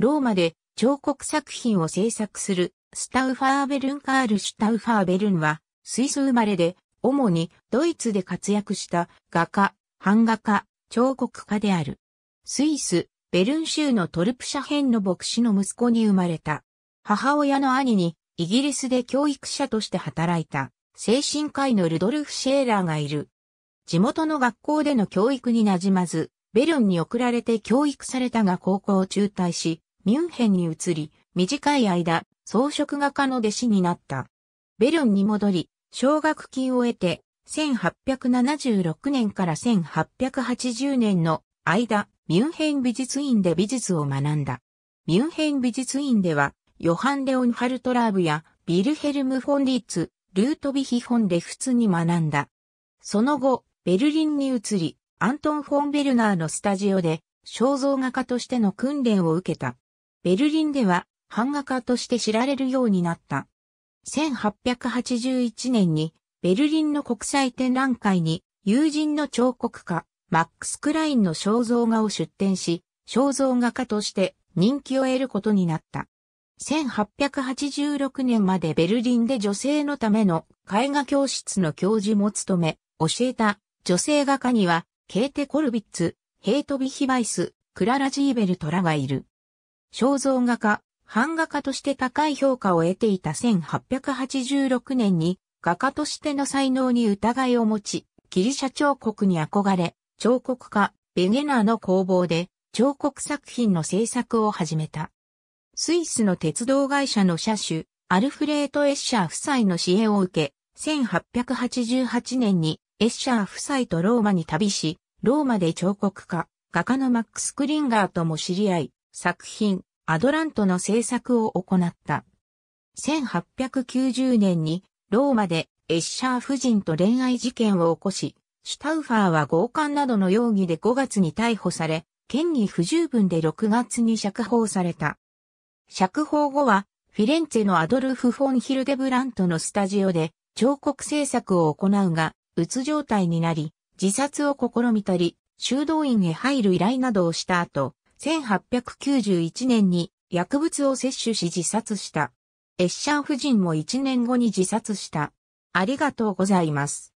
ローマで彫刻作品を制作するスタウファーベルン・カール・シュタウファーベルンは、スイス生まれで、主にドイツで活躍した画家、版画家、彫刻家である。スイス、ベルン州のトルプシャ編の牧師の息子に生まれた。母親の兄に、イギリスで教育者として働いた、精神科医のルドルフ・シェーラーがいる。地元の学校での教育になじまず、ベルンに送られて教育されたが高校を中退し、ミュンヘンに移り、短い間、装飾画家の弟子になった。ベルンに戻り、奨学金を得て、1876年から1880年の間、ミュンヘン美術院で美術を学んだ。ミュンヘン美術院では、ヨハン・レオン・ハルトラーブや、ビルヘルム・フォン・リッツ、ルートビヒ・フォン・レフツに学んだ。その後、ベルリンに移り、アントン・フォン・ベルナーのスタジオで、肖像画家としての訓練を受けた。ベルリンでは版画家として知られるようになった。1881年にベルリンの国際展覧会に友人の彫刻家マックス・クラインの肖像画を出展し、肖像画家として人気を得ることになった。1886年までベルリンで女性のための絵画教室の教授も務め、教えた女性画家にはケーテ・コルビッツ、ヘイト・ビヒバイス、クララ・ジーベルトラがいる。肖像画家、版画家として高い評価を得ていた1886年に、画家としての才能に疑いを持ち、ギリシャ彫刻に憧れ、彫刻家、ベゲナーの工房で、彫刻作品の制作を始めた。スイスの鉄道会社の車種、アルフレート・エッシャー夫妻の支援を受け、1888年にエッシャー夫妻とローマに旅し、ローマで彫刻家、画家のマックス・クリンガーとも知り合い、作品、アドラントの制作を行った。1890年にローマでエッシャー夫人と恋愛事件を起こし、シュタウファーは強姦などの容疑で5月に逮捕され、権威不十分で6月に釈放された。釈放後は、フィレンツェのアドルフ・フォン・ヒルデブラントのスタジオで彫刻制作を行うが、うつ状態になり、自殺を試みたり、修道院へ入る依頼などをした後、1891年に薬物を摂取し自殺した。エッシャン夫人も1年後に自殺した。ありがとうございます。